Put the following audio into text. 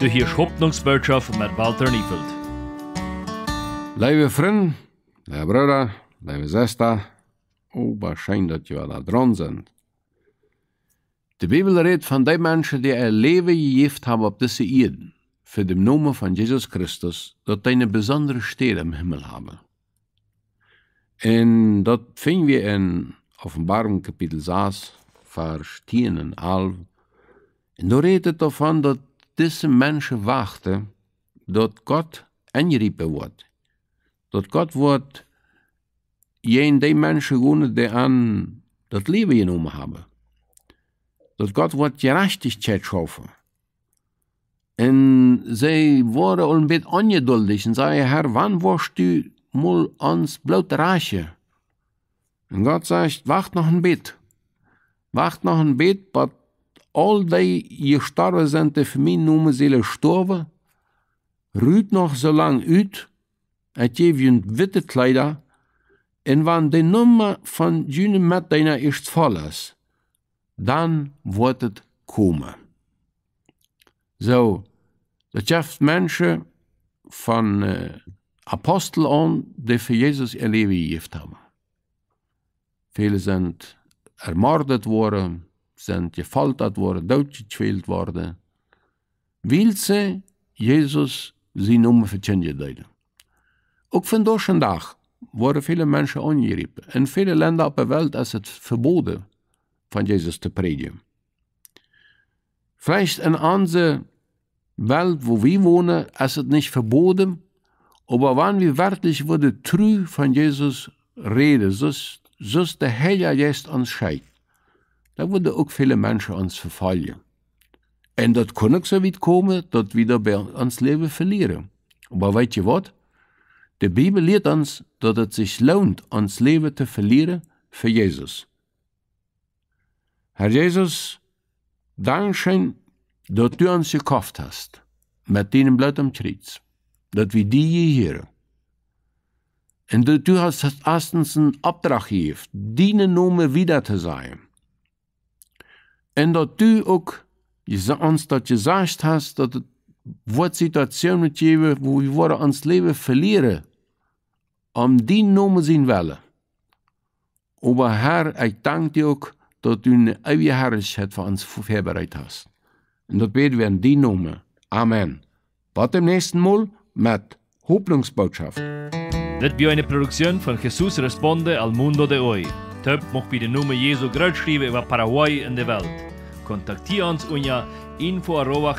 Du hier Hoffnungsbotschaft mit Walter Niefeld. Liebe Freunde, liebe Brüder, liebe zuster, oh, wat schijn dat jullie daar dran zijn. De Bijbel redt van die mensen die een leven gegeven hebben op deze aarde, voor de nomen van Jezus Christus, dat eine besondere Stelle im Himmel haben. Und dat finden wir in Offenbarung Kapitel 6, Vers 10 und 11. und da redet davon, dass deze Menschen wachten dat Gott ingeriepen wird. Dat Gott wordt jeen die Menschen gewonnen die aan dat leven genomen hebben. Dat God wordt gerechtigheid schaffen. En zij worden al een beetje ongeduldig en zeiden, Herr, wann wirst du mal ons bloot raasje? En God zegt, wacht noch ein bisschen. Wacht noch ein bisschen, want Aldei gestorven zijn, te voor mij noemen ze gestorven. Ruut nog zo lang uit, het geeft je witte kleider. En wanneer de nummer von jullie met deiner is vol is, dan wordt het komen. Zo, dat geeft mensen van äh, Apostel an, die für Jesus ihr Leben gegeben haben. Viele sind ermordet worden, sind gefoltert worden, doodgekweld worden, Will sie Jesus sie nummer veranderd hebben. Ook vandaag de dag wurden viele Menschen angerieben. In vielen Ländern op de wereld is het verboden van Jezus te predigen. Vielleicht in unserer Welt, wo wir wohnen, ist es nicht verboten, aber wenn wir wirklich wurde true von Jesus reden, so ist der Heilige Geist uns scheint. Da wurden auch viele Menschen ans verfallen. Und das kann auch so weit kommen, dass wir dabei ans Leben verlieren. Aber weißt du was? Die Bibel lehrt uns, dass es sich lohnt, ans Leben zu verlieren für Jesus. Herr Jesus, Dankeschön, dass du uns gekauft hast, mit deinem Blut am Kreuz, dass wir die hier hören. Und dass du hast erstens einen Auftrag gegeben, deine Nummer wieder zu sein. En dat u ook, je ons dat je zegt hast, dat het wordt situatie met je, wo we worden ons leven verliezen, Om die noemen zien willen. Ober Herr, ik dank je ook dat u een eeuwige herrschheid voor ons voorbereid hast. En dat weten we in die noemen. Amen. Wat im nächsten Mal mit Hoffnungsbotschaft. Das war eine Produktion von Jesus Responde al Mundo de Hoy. Töp mocht bei de Namen Jesu Grötschreiben über Paraguay in de Welt. uns uña info arroba